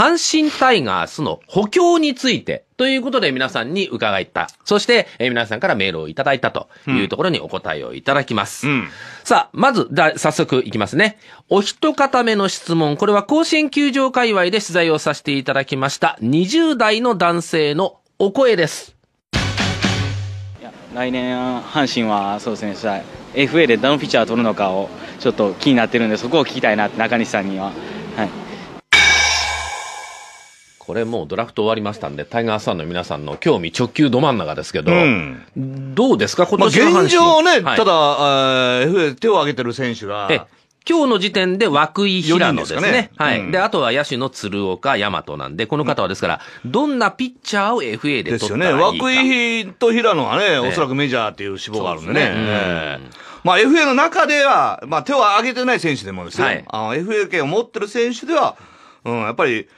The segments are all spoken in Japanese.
阪神タイガースの補強について、ということで皆さんに伺った。そして、えー、皆さんからメールをいただいたというところにお答えをいただきます。うん、さあ、まずだ、早速いきますね。お一方目の質問。これは甲子園球場界隈で取材をさせていただきました。20代の男性のお声です。来年、阪神はそうですね、FA でどのピッチャーを取るのかをちょっと気になってるんで、そこを聞きたいなって、中西さんには。はいこれもうドラフト終わりましたんで、タイガースファンの皆さんの興味直球ど真ん中ですけど、うん、どうですか、今年のまあ、現状ね、はい、ただ、えー、手を挙げてる選手が。今日の時点で涌井平野ですね。すねはい、うん、で、あとは野手の鶴岡大和なんで、この方はですから、うん、どんなピッチャーを FA で取ったらいいかですよね。涌井と平野はね、おそらくメジャーっていう志望があるんでね。まあ、FA の中では、まあ、手を挙げてない選手でもですね、はい、FA 権を持ってる選手では、うん、やっぱり、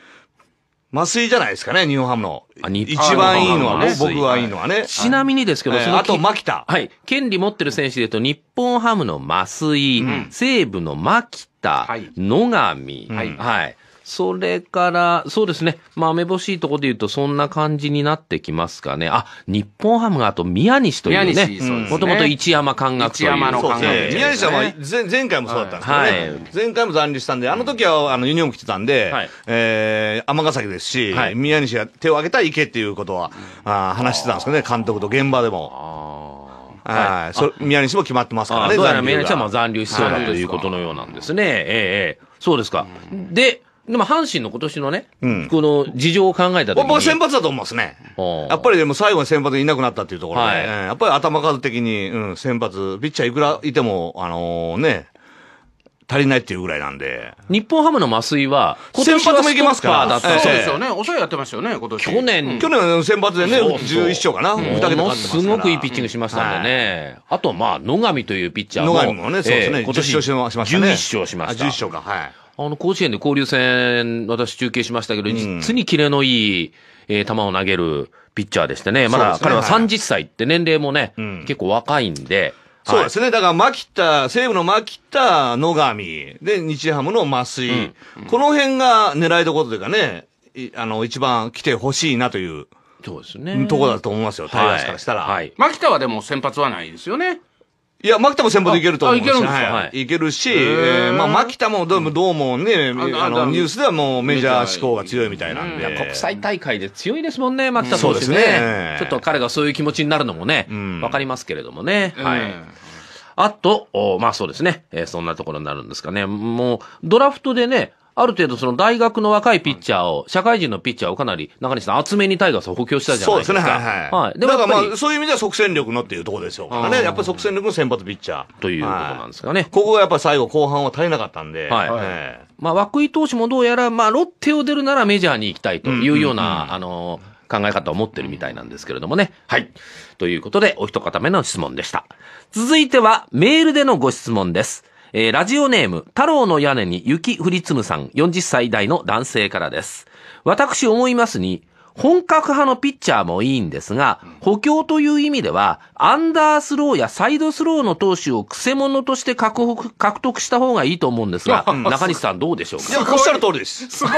麻酔じゃないですかね、日本ハムの。一番いいのは、ね、僕はいいのはね。ちなみにですけど、はい、その、えー、あと、牧田。はい。権利持ってる選手で言うと、日本ハムの麻酔、うん、西武の牧田、はい、野上、はい、はいそれから、そうですね。まあ、めぼしいところで言うと、そんな感じになってきますかね。あ、日本ハムがあと宮西というね。もともと一山感覚という。一山の感覚、ね宮西は前前回もそうだったんですけどね、はい前回も残留したんで、あの時はあのユニホームてたんで、はい、えー、尼崎ですし、はい、宮西が手を挙げたら行けっていうことは、あ話してたんですけどね、監督と現場でも。はい、そ宮西も決まってますからね、どうやら宮西は残留しそうだということのようなんですね。ええー、そうですか。で、でも阪神の今年のね、うん、この事情を考えたとき僕先発だと思いますね。やっぱりでも最後に先発いなくなったっていうところで、はい、やっぱり頭数的に、うん、先発、ピッチャーいくらいても、あのー、ね、足りないっていうぐらいなんで。日本ハムの麻酔は、今年は先発もいけますから。そうですよね。おしゃれやってましたよね、今年。去年。去年先発でね、11勝かな。二桁も。すごくいいピッチングしましたんでね。あと、まあ、野上というピッチャーも。野上もね、そうですね。今年11勝しました。11勝しました。11勝か、はい。あの、甲子園で交流戦、私中継しましたけど、実にキレのいい、えー、球を投げるピッチャーでしてね。まだ彼は30歳って年齢もね、結構若いんで、そうですね。だから、牧田、西武の牧田、野上、で、日ハムの増井、うん、この辺が狙いどころというかね、あの、一番来てほしいなという。そうですね。とこだと思いますよ、タイガースからしたら。はい。はい、牧田はでも先発はないですよね。いや、牧田も先発でいけると思ういけるんですか、はい、いけるし、えー、まあ、牧田もどうも、どうもね、あの、ニュースではもうメジャー志向が強いみたいなんで。国際大会で強いですもんね、牧田投手、ね。そうですね。ちょっと彼がそういう気持ちになるのもね、わ、かりますけれどもね。はい。あと、まあそうですね。えー、そんなところになるんですかね。もう、ドラフトでね、ある程度その大学の若いピッチャーを、社会人のピッチャーをかなり、中西さん、厚めにタイガースを補強したじゃないですか。そうですね、はい、はい、はい。でもだからまあ、そういう意味では即戦力のっていうところでしょうからね。やっぱり即戦力の先発ピッチャー。ということなんですかね。はい、ここがやっぱ最後、後半は足りなかったんで。はい。はい、まあ、涌井投手もどうやら、まあ、ロッテを出るならメジャーに行きたいというような、うんうんうん、あの、考え方を持ってるみたいなんですけれどもね。はい。ということで、お一方目の質問でした。続いては、メールでのご質問です。えー、ラジオネーム、太郎の屋根に雪降りつむさん、40歳代の男性からです。私思いますに、本格派のピッチャーもいいんですが、補強という意味では、アンダースローやサイドスローの投手をくせ者として獲得した方がいいと思うんですが、中西さんどうでしょうかいや、おっしゃる通りです。すごい、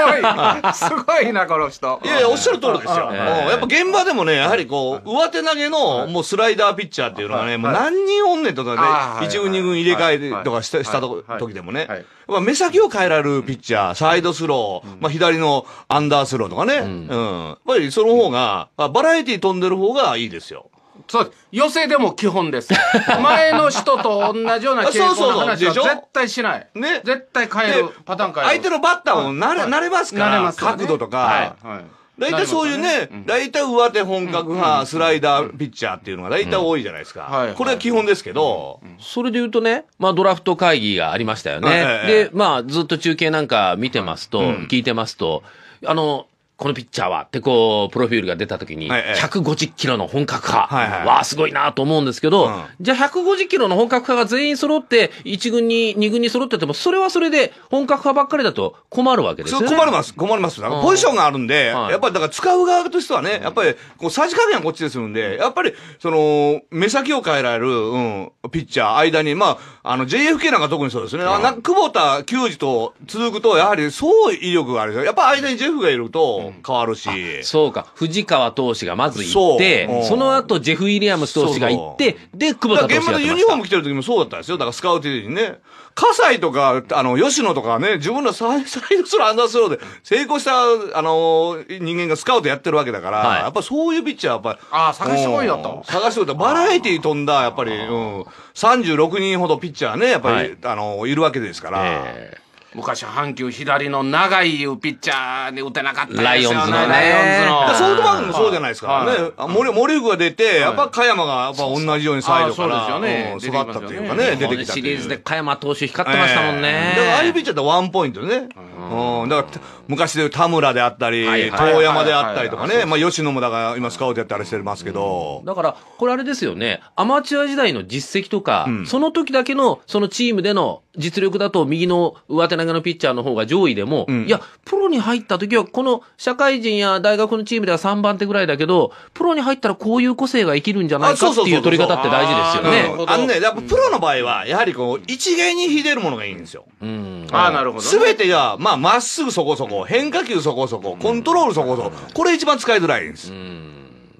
すごいな、この人。いやいや、おっしゃる通りですよ。やっぱ現場でもね、やはりこう、上手投げのもうスライダーピッチャーっていうのはね、もう何人おんねんとかね、1軍2軍入れ替えとかした時でもね、まあ、目先を変えられるピッチャー、サイドスロー、まあ、左のアンダースローとかね、うん。やっぱりその方が、バラエティ飛んでる方がいいですよ。そう寄せでも基本です 前の人と同じような傾向の話は絶対しないね絶対変えるパターン変える相手のバッターも慣れ慣れますから、角度とか、はい大体そういうね、大体、ね、上手本格派、スライダー、ピッチャーっていうのが大体多いじゃないですか。これは基本ですけど。それで言うとね、まあドラフト会議がありましたよね。で、まあずっと中継なんか見てますと、聞いてますと、あの、このピッチャーはってこう、プロフィールが出た時に、150キロの本格派、はいわあ、すごいなと思うんですけど、じゃあ150キロの本格派が全員揃って、1軍に、2軍に揃ってても、それはそれで本格派ばっかりだと困るわけですよ困ります、困ります。ポジションがあるんで、やっぱりだから使う側としてはね、やっぱり、こう、さじ加減はこっちでするんで、やっぱり、その、目先を変えられる、うん、ピッチャー、間に、まあ、あの、JFK なんか特にそうですね。久保田球児と続くと、やはり、そう威力があるやっぱ間にジェフがいると、変わるし、うん、そうか藤川投手がまず行ってそ,、の後ジェフ・ウィリアムス投手が行ってで久保田投手が現場でユニフォーム着てる時もそうだったんですよだからスカウティにね葛西とかあの吉野とかね自分のサイサイドスローアンダースローで成功したあの人間がスカウトやってるわけだから、はい、やっぱそういうピッチャーやっぱりああ探してこいだと探してこいだバラエティー飛んだやっぱり、うん、36人ほどピッチャーねやっぱり、はい、あのいるわけですから。えー昔阪急左の長いいうピッチャーに打てなかったですよね。ライオンズのソフトバンクもそうじゃないですか。ね。森、森が出て、やっぱ加山がやっぱ同じようにサイドから育ったというかね、出てきた。シリーズで加山投手光ってましたもんね。だからああいうピッチャーってワンポイントね。うん、だから昔でいう田村であったり、遠山であったりとかね、まあ、吉野もだから今、スカウトやったりしてますけど、だから、これあれですよね、アマチュア時代の実績とか、その時だけのそのチームでの実力だと、右の上手投げのピッチャーの方が上位でも、いや、プロに入った時は、この社会人や大学のチームでは3番手ぐらいだけど、プロに入ったらこういう個性が生きるんじゃないかっていう取り方って大事ですよね。あのね、やっぱプロの場合は、やはりこう、一芸に秀でるものがいいんですよ。うん、あなるほど、全てが、まああまっすぐそこそこ、変化球そこそこ、コントロールそこそこ、これ一番使いづらいんです。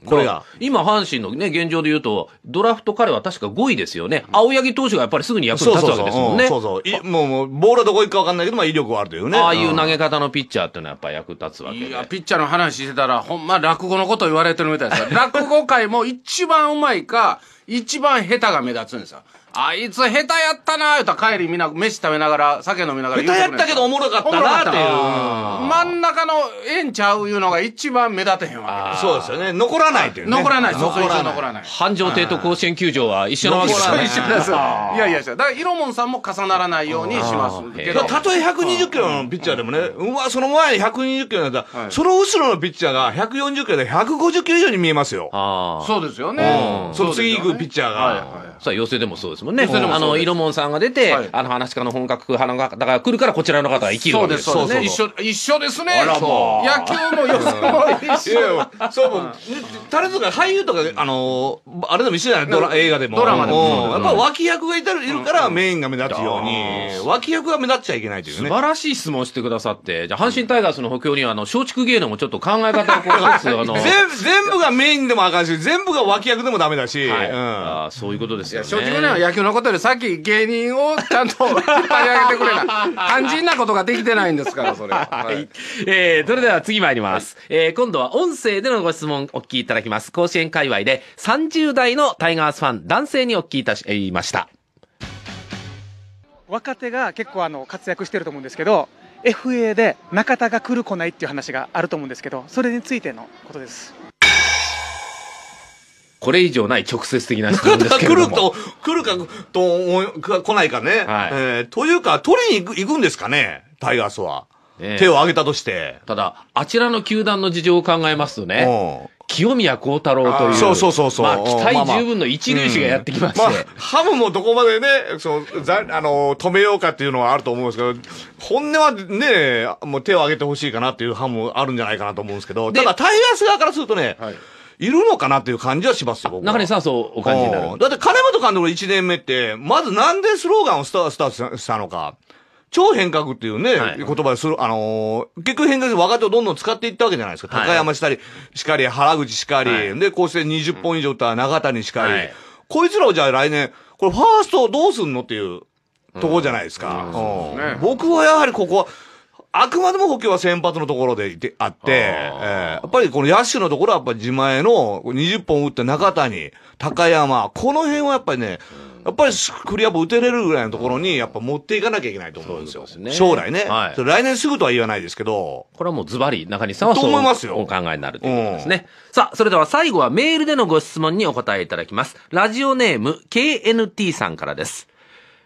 これが。今、阪神のね、現状で言うと、ドラフト彼は確か5位ですよね。青柳投手がやっぱりすぐに役に立つわけですもんね。そうそうそう。もう、もう、ボールはどこ行くか分かんないけど、まあ威力はあるというね。ああいう投げ方のピッチャーっていうのはやっぱ役立つわけで。いや、ピッチャーの話してたら、ほんま落語のこと言われてるみたいです落語界も一番うまいか、一番下手が目立つんですよ。あいつ下手やったなー言ったら帰りみな飯食べながら酒飲みながら下手やったけどおもろかったなっていう真ん中の縁ちゃういうのが一番目立てへんわけそうですよね残らないというね残らない残らない残らない繁盛亭と甲子園球場は一緒なわけです一緒ですいやいやだから色もんさんも重ならないようにしますけどたとえ120キロのピッチャーでもねうわその前に120キロになったらその後ろのピッチャーが140キロで150キロ以上に見えますよそうですよねその次行くピッチャーがさあ寄せでもそうですもんね。あの、色もんさんが出て、あの、話家の本格派の方が来るから、こちらの方が生きるわけです。そうです、一緒、一緒ですね。野球も予想も一緒。そうも、タレントが俳優とか、あの、あれでも一緒じゃないドラ映画でも。ドラマでも。やっぱ脇役がいるから、メインが目立つように、脇役が目立っちゃいけないというね。素晴らしい質問してくださって、じゃあ、阪神タイガースの補強には、あの、松竹芸能もちょっと考え方をこう、全部がメインでもあかんし、全部が脇役でもダメだし。あそういうことですよね。松竹芸能は球のことよりさっき芸人をちゃんと引っ張り上げてくれな 肝心なことができてないんですからそれは、はい、えー、それでは次参ります、はい、えー、今度は音声でのご質問お聞きいただきます甲子園界隈で30代のタイガースファン男性にお聞きいたしました若手が結構あの活躍してると思うんですけど FA で中田が来る来ないっていう話があると思うんですけどそれについてのことですこれ以上ない直接的な質問ですけども 来ると、来るか、と、来ないかね。はい、えー、というか、取りに行くんですかね、タイガースは。手を挙げたとして。ただ、あちらの球団の事情を考えますとね、清宮幸太郎という、そうそうそうそう、まあ、期待十分の一塁手がやってきましまあまあうんまあ、ハムもどこまでねそうざあの、止めようかっていうのはあると思うんですけど、本音はね、もう手を挙げてほしいかなっていうハムあるんじゃないかなと思うんですけど、ただ、タイガース側からするとね、はいいるのかなっていう感じはしますよ、中根さんそうお感じになる。だって金本監督の1年目って、まずなんでスローガンをスタートしたのか。超変革っていうね、はい、言葉でする、あのー、結局変革で若手をどんどん使っていったわけじゃないですか。はい、高山したり、しかり、原口しかり、はい、で、こうして20本以上った長谷しかり、こいつらをじゃあ来年、これファーストどうすんのっていうとこじゃないですか。うんうんね、僕はやはりここは、あくまでも補強は先発のところでいてあって、えー、やっぱりこの野手のところはやっぱり自前の20本打った中谷、高山、この辺はやっぱりね、やっぱりクリアボ打てれるぐらいのところに、やっぱ持っていかなきゃいけないと思うんですよ。すね、将来ね、はい、来年すぐとは言わないですけど。これはもうズバリ中西さんはそう思いますよ。お考えになるということですね。うん、さあ、それでは最後はメールでのご質問にお答えいただきます。ラジオネーム KNT さんからです。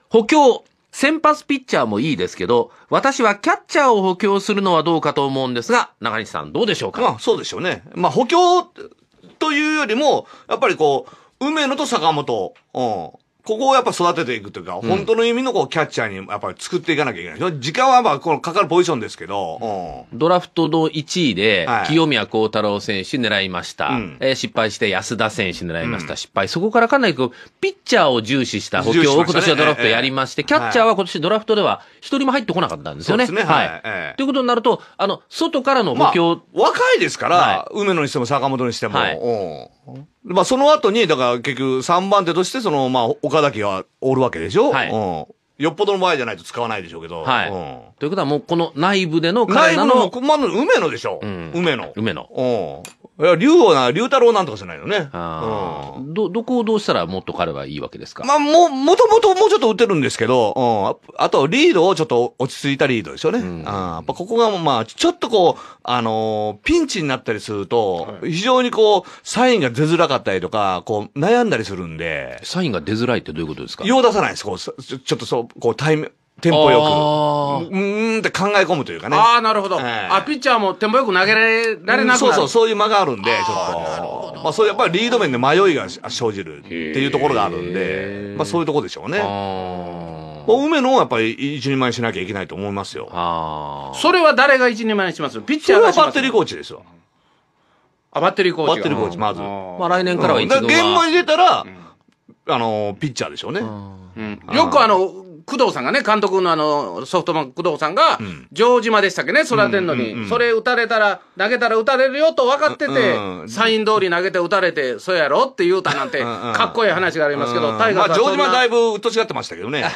補強、先発ピッチャーもいいですけど、私はキャッチャーを補強するのはどうかと思うんですが、中西さんどうでしょうかまあそうでしょうね。まあ補強というよりも、やっぱりこう、梅野と坂本、うん、ここをやっぱ育てていくというか、本当の意味のこうキャッチャーにやっぱり作っていかなきゃいけない。時間はまあこのかかるポジションですけど、うん、ドラフトの1位で、清宮幸太郎選手狙いました、はい、え失敗して安田選手狙いました、うん、失敗。そこからかなりこう、ピッチャーを重視した補強を今年はドラフトやりまして、キャッチャーは今年ドラフトでは一人も入ってこなかったんですよね。そうですね。はい。と、いうことになると、あの、外からの補強。まあ、若いですから、はい、梅野にしても坂本にしても。はいまあ、その後に、だから結局3番手として、その、まあ、岡崎はおるわけでしょはいうん。よっぽどの場合じゃないと使わないでしょうけど。はいうん。ということはもうこの内部での内彼ら部のの、まあ梅野でしょ。うん梅野。梅野。うん。いや、竜王な、竜太郎なんとかじゃないのね。うん、ど、どこをどうしたらもっと彼はいいわけですかまあ、も、もともともうちょっと打てるんですけど、うん。あと、リードをちょっと落ち着いたリードですよね。うん。やっぱここが、まあ、ちょっとこう、あのー、ピンチになったりすると、はい、非常にこう、サインが出づらかったりとか、こう、悩んだりするんで。サインが出づらいってどういうことですか用出さないです。こう、ちょっとそう、こう、対面、テンポよく、うんって考え込むというかね。ああ、なるほど、えー、あ、ピッチャーもテンポよく投げられれなくなる、うん、そうそう、そういう間があるんで、ちょっと。なるほど。まあ、そういうやっぱりリード面で迷いが生じるっていうところがあるんで、まあ、そういうところでしょうね。梅野はやっぱり一人前しなきゃいけないと思いますよ。それは誰が一人前にしますピッチャーがしますバッテリーコーチですよ。あ、バッテリーコーチ。バッテリーコーチ、まず。まあ、来年からは一度は、う現場に出たら、うん、あの、ピッチャーでしょうね。うん、よくあの、工藤さんがね、監督のあの、ソフトバンク工藤さんが、城島でしたっけね、育てんのに。それ打たれたら、投げたら打たれるよと分かってて、サイン通り投げて打たれて、そうやろって言うたなんて、かっこいい話がありますけど、タイガースは。城島だいぶうっとしがってましたけどね。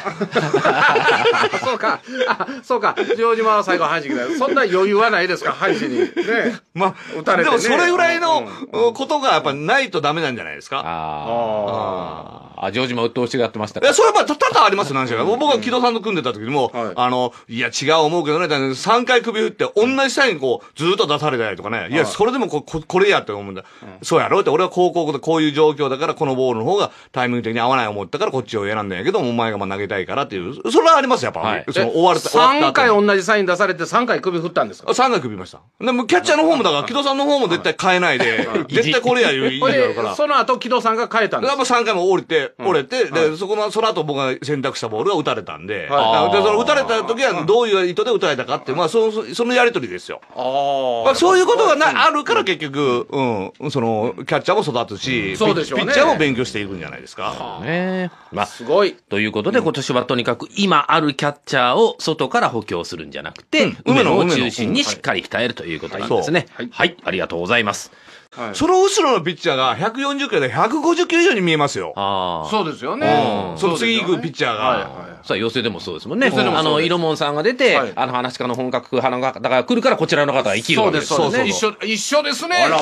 そうか、そうか、城島は最後、阪神だそんな余裕はないですか、阪神に。ね。まあ、打たれて、でもそれぐらいのことがやっぱないとダメなんじゃないですか。ああ。あ、城島うっとしがってましたいや、それはまあ、多々ありますよ、何しろ。僕は木戸さんと組んでた時も、あの、いや、違う思うけどね、3回首振って、同じサインこう、ずっと出されたりとかね、いや、それでもここれやって思うんだ。そうやろって、俺は高校でこういう状況だから、このボールの方がタイミング的に合わない思ったから、こっちを選んだんやけど、お前がまあ投げたいからっていう、それはありますやっぱ。はい、その終わる3回同じサイン出されて、3回首振ったんですか ?3 回首振ました。でも、キャッチャーの方もだから、木戸さんの方も絶対変えないで、絶対これや言う意味あから。その後、木戸さんが変えたんですかやっぱ3回も降りて、折れて、で、そこの、その後僕が選択したボールが打たれたれたんで、はい、でその撃たれた時はどういう意図で撃たれたかって、まあ、そのそのやりとりですよ。あまあ、そういうことがな、あるから結局、うん、その、キャッチャーも育つし、そうでしょうね、ピッチャーも勉強していくんじゃないですか。ねまあ、すごい。ということで、今年はとにかく今あるキャッチャーを外から補強するんじゃなくて、梅野を中心にしっかり鍛えるということなんですね。はい、はい、ありがとうございます。はい、その後ろのピッチャーが140キロで150キロ以上に見えますよ。ああ。そうですよね。その次行くピッチャーが。そう寄席でもそうですもんね。あの、色もんさんが出て、はい、あの、話家の本格派の方が来るから、こちらの方は生きるわけですそうです、そうですね。一緒、一緒ですね。野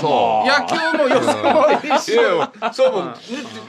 球も寄席も一緒。そう、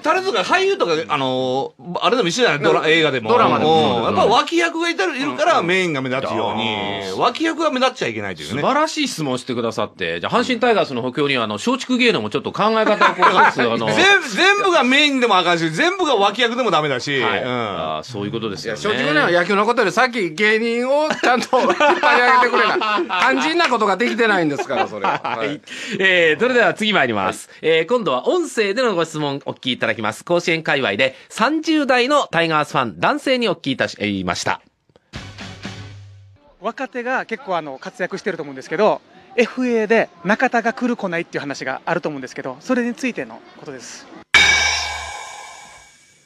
タレントが俳優とか、あの、あれでも一緒じゃないドラ映画でも。ドラマでも。やっぱ脇役がいたいるから、メインが目立つように、脇役が目立っちゃいけないというね。素晴らしい質問してくださって、じゃ阪神タイガースの補強には、あの、松竹芸能もちょっと考え方をこう、全部がメインでもあかんし、全部が脇役でもダメだし、あそういうことです。ますよね。正直な野球のことよりさっき芸人をちゃんと引っ張り上げてくれな肝心なことができてないんですから、それは。はい、えー、それでは次参ります。はい、えー、今度は音声でのご質問お聞きいただきます。甲子園界隈で30代のタイガースファン、男性にお聞きいたしました。若手が結構あの活躍してると思うんですけど、FA で中田が来る来ないっていう話があると思うんですけど、それについてのことです。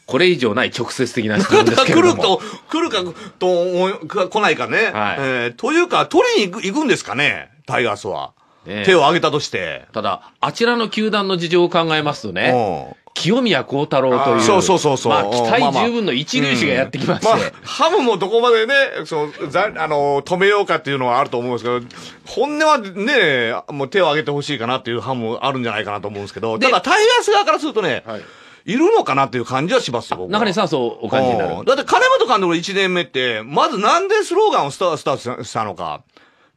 これ以上ない直接的な質問ですけれども。来ると、来るか、と来ないかね。はい。えー、というか、取りに行く行くんですかね、タイガースは。手を挙げたとして。ただ、あちらの球団の事情を考えますとね、清宮幸太郎という、そうそうそうそうまあ、期待十分の一粒手がやってきましまあまあうんまあ、ハムもどこまでねそう、あの、止めようかっていうのはあると思うんですけど、本音はね、もう手を挙げてほしいかなっていうハムあるんじゃないかなと思うんですけど、ただ、タイガース側からするとね、はいいるのかなっていう感じはしますよ、僕中根さんそうお感じになるだって金本監督の1年目って、まずなんでスローガンをスタスタートしたのか。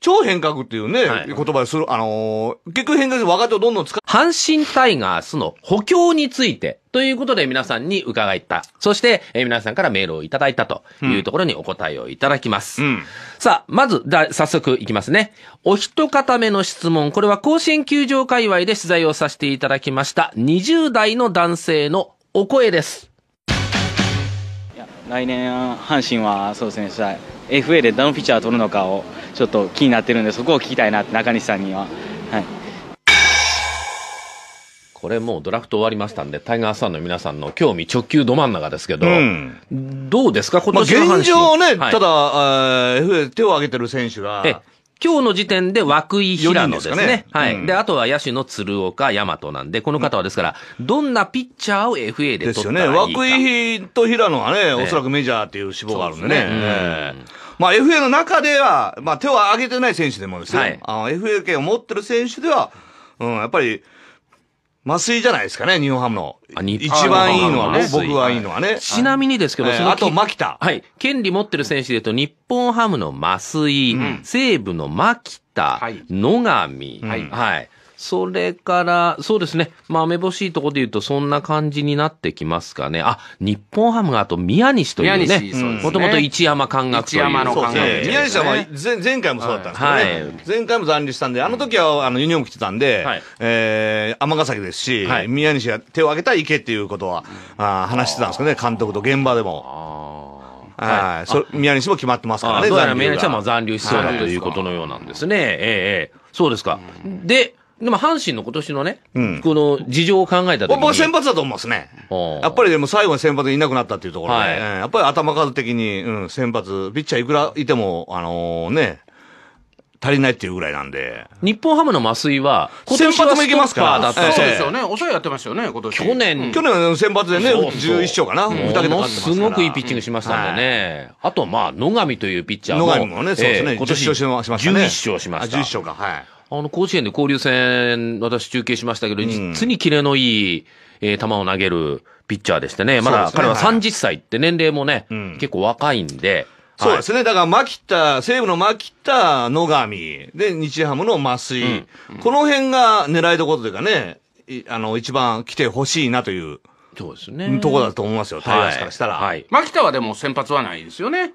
超変革っていうね、はい言葉でする、あのー結局変革で若手をどんどん使う。阪神タイガースの補強についてということで皆さんに伺った。そして、えー、皆さんからメールをいただいたというところにお答えをいただきます。うん、さあ、まず、早速いきますね。お一方目の質問。これは甲子園球場界隈で取材をさせていただきました。20代の男性のお声です。来年、阪神はそうですね、FA でどのピッチャーを取るのかをちょっと気になってるんで、そこを聞きたいなって中西さんにはこれもうドラフト終わりましたんで、タイガースファンの皆さんの興味直球ど真ん中ですけど、うん、どうですか、今年のまあ現状ね、はい、ただ、えー、手を挙げてる選手が。今日の時点で涌井平野ですね。ねはい、うん、で、あとは野手の鶴岡大和なんで、この方はですから、どんなピッチャーを FA で取ったらいいかですよね。涌井と平野はね、おそらくメジャーっていう志望があるんでね。でねまあ FA の中では、まあ手を挙げてない選手でもですね、はい、あの FA 権を持ってる選手では、うん、やっぱり、麻酔じゃないですかね、日本ハムの。一番いいのはね、僕はいいのはね。ちなみにですけど、その、あと、牧田。はい。権利持ってる選手で言うと、日本ハムの麻酔、西武の牧田、野上、はい。それから、そうですね。まあ、めぼしいとこで言うと、そんな感じになってきますかね。あ、日本ハムがあと宮西というね。宮西、ね、もともと一山感覚という。一山の感覚、ね、宮西は、ま前回もそうだったんですけどね、はい、前回も残留したんで、あの時は、あの、ユニオン来てたんで、はい、えー、尼崎ですし、はい、宮西が手を挙げたら行けっていうことは、あ話してたんですけどね、監督と現場でも。ああ。はい、そ宮西も決まってますからね、だから宮西はまあ残留しそうだということのようなんですね。え、ええ、そうですか。で、でも阪神の今年のね、うん、この事情を考えたときに。僕先発だと思いますね。やっぱりでも最後に先発いなくなったっていうところで、はい、やっぱり頭数的に、うん、先発、ピッチャーいくらいても、あのー、ね、足りないっていうぐらいなんで。日本ハムの麻酔は、先発もいけますから。そうですよね。遅いやってましたよね、今年。去年。去年は先発でね、11勝かな。2桁勝すごくいいピッチングしましたんでね。あと、まあ、野上というピッチャーも。野上もね、そうですね。今年11勝しましたね。11勝しました。11勝か、はい。あの、甲子園で交流戦、私中継しましたけど、実にキレのいい、えー、球を投げるピッチャーでしてね。まだ彼は30歳って年齢もね、結構若いんで。そうですね。だから、牧田、西武の牧田、野上、で、日ハムの麻井、うんうん、この辺が狙いどころというかね、あの、一番来てほしいなという。そうですね。とこだと思いますよ、タイガースからしたら。はい。牧、はい、田はでも先発はないですよね。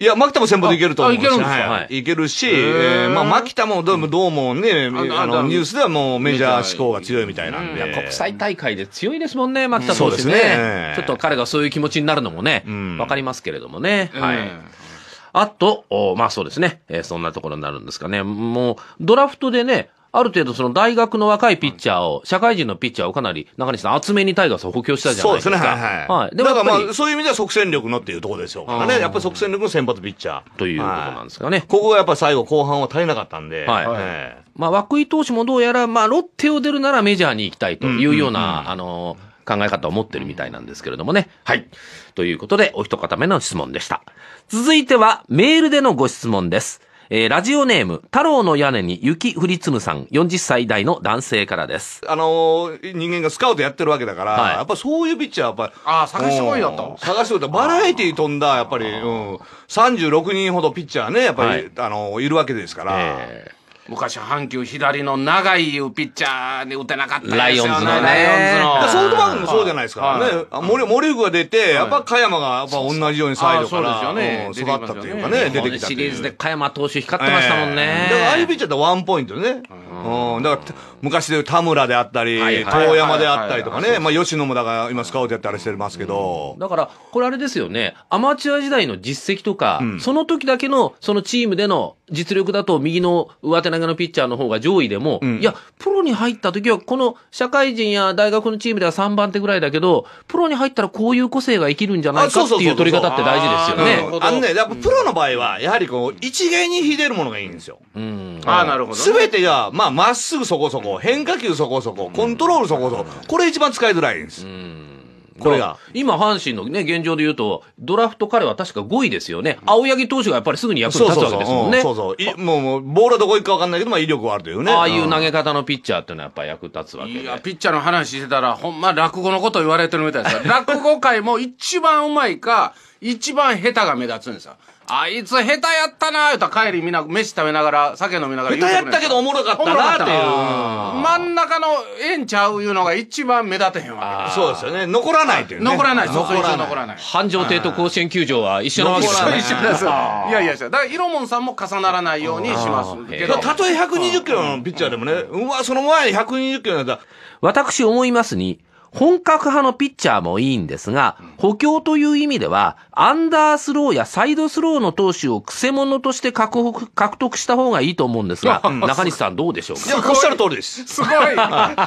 いや、牧田も先でいけると思うし。いけるんですか、はい、いけるし、えー、まあ、牧田もどうも、どうもね、あの、ニュースではもうメジャー志向が強いみたいなんで。国際大会で強いですもんね、牧田投手ね。ね。ちょっと彼がそういう気持ちになるのもね、わかりますけれどもね。はい。あと、まあそうですね。えー、そんなところになるんですかね。もう、ドラフトでね、ある程度その大学の若いピッチャーを、社会人のピッチャーをかなり、中西さん、厚めにタイガースを補強したじゃないですか。そうですね、はい、はい、はい。でもだからまあ、そういう意味では即戦力のっていうところですよ。ね、やっぱり即戦力の先発ピッチャー。ということなんですかね。はい、ここがやっぱ最後、後半は足りなかったんで。はい。はい、まあ、涌井投手もどうやら、まあ、ロッテを出るならメジャーに行きたいというような、うんうんうん、あの考え方を持ってるみたいなんですけれどもね。はい。ということで、お一方目の質問でした。続いては、メールでのご質問です。えー、ラジオネーム、太郎の屋根に雪降り積むさん、40歳代の男性からです。あのー、人間がスカウトやってるわけだから、はい、やっぱそういうピッチャーやっぱり。ああ、探してこいよと。探してこいと。バラエティー飛んだ、やっぱり、うん。36人ほどピッチャーね、やっぱり、はい、あのー、いるわけですから。えー昔阪急左の長いいうピッチャーに打てなかったライオンズのねソフトバンクもそうじゃないですか、はい、ね森岡が出て、やっぱ加山がやっぱ同じようにサイドからそうで育ったというかね出てきたシリーズで加山投手光ってましたもんね、だからああいうピッチャーってワンポイントね、うん、だから昔でいう田村であったり、遠山であったりとかね、まあ、吉野もだから今スカウトやったりしてますけど、だからこれあれですよねアマチュア時代の実績とか、その時だけのそのチームでの実力だと右の上手投げのピッチャーの方が上位でも、いやプロに入った時はこの社会人や大学のチームでは3番手ぐらいだけどプロに入ったらこういう個性が生きるんじゃないかっていう取り方って大事ですよね。あのねやっぱプロの場合はやはりこう一芸に秀でるものがいいんですよ。あなるほど、全てがまあまっすぐそこそこ、変化球そこそこ、コントロールそこそこ、これ一番使いづらいんです。これが。今、阪神のね、現状で言うと、ドラフト彼は確か5位ですよね。青柳投手がやっぱりすぐに役に立つわけですもんね。そうそうそうもう、もう、ボールはどこ行くか分かんないけど、まあ威力はあるというね。ああいう投げ方のピッチャーっていうのはやっぱり役立つわけで。いや、ピッチャーの話してたら、ほんま落語のこと言われてるみたいです。落語界も一番うまいか、一番下手が目立つんですよ。あいつ下手やったな言うたら帰りみな、飯食べながら、酒飲みながら下手やったけどおもろかったなっていう。真ん中のえんちゃういうのが一番目立てへんわけ。そうですよね。残らないというね。残らない残らない。らない繁盛亭と甲子園球場は一緒なわけですよ。一緒です。いやいや、だから、ロもんさんも重ならないようにしますけど。たとえ120キロのピッチャーでもね、うわ、その前120キロなたら、私思いますに、本格派のピッチャーもいいんですが、補強という意味では、アンダースローやサイドスローの投手をくせ者として獲得した方がいいと思うんですが、中西さんどうでしょうかおっしゃる通りです。すごい、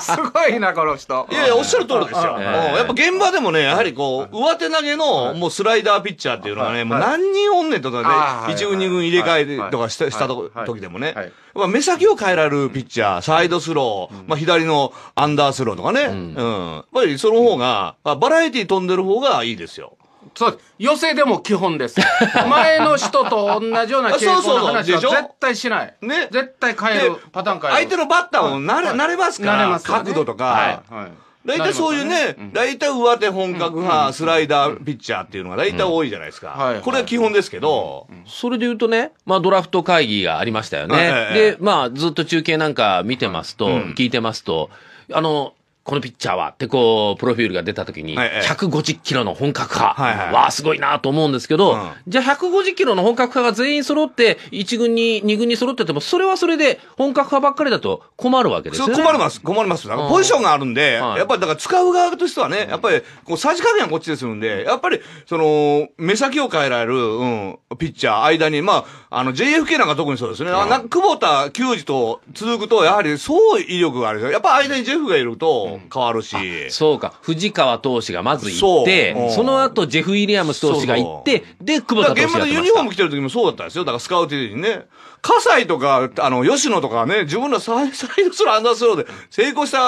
すごいな、この人。いやいや、おっしゃる通りですよ。やっぱ現場でもね、やはりこう、上手投げのもうスライダーピッチャーっていうのはね、もう何人おんねんとかね、1軍2軍入れ替えとかした時でもね、目先を変えられるピッチャー、サイドスロー、まあ左のアンダースローとかね、うん。ぱりその方が、バラエティ飛んでる方がいいですよ。そう寄せでも基本です 前の人と同じような傾向の話は絶対しないね絶対変えるパターン変える相手のバッターもなれ,、なれますから、ね、角度とか、はいはい、大体そういうね、ね大体上手本格派、スライダー、ピッチャーっていうのが大体多いじゃないですか。これは基本ですけど、それで言うとね、まあドラフト会議がありましたよね。で、まあずっと中継なんか見てますと、聞いてますと、あの、このピッチャーはってこう、プロフィールが出た時に、150キロの本格派、はいはい、わあ、すごいなと思うんですけど、じゃあ150キロの本格派が全員揃って、1軍に、2軍に揃ってても、それはそれで本格派ばっかりだと困るわけですよね。困ります、困ります。ポジションがあるんで、やっぱりだから使う側としてはね、やっぱりこう、さじ加減はこっちでするんで、やっぱり、その、目先を変えられる、うん、ピッチャー、間に、まあ、あの、JFK なんか特にそうですね。久保田球児と続くと、やはり、そう威力があるんですよ。やっぱ間にジェフがいると、変わるし、うん、そうか藤川投手がまず行ってそ,、うん、その後ジェフ・ウィリアムス投手が行ってで久保田投手が現場でユニフォーム着てる時もそうだったんですよだからスカウティにね葛西とかあの吉野とかね自分らサイドスローアンダースローで成功した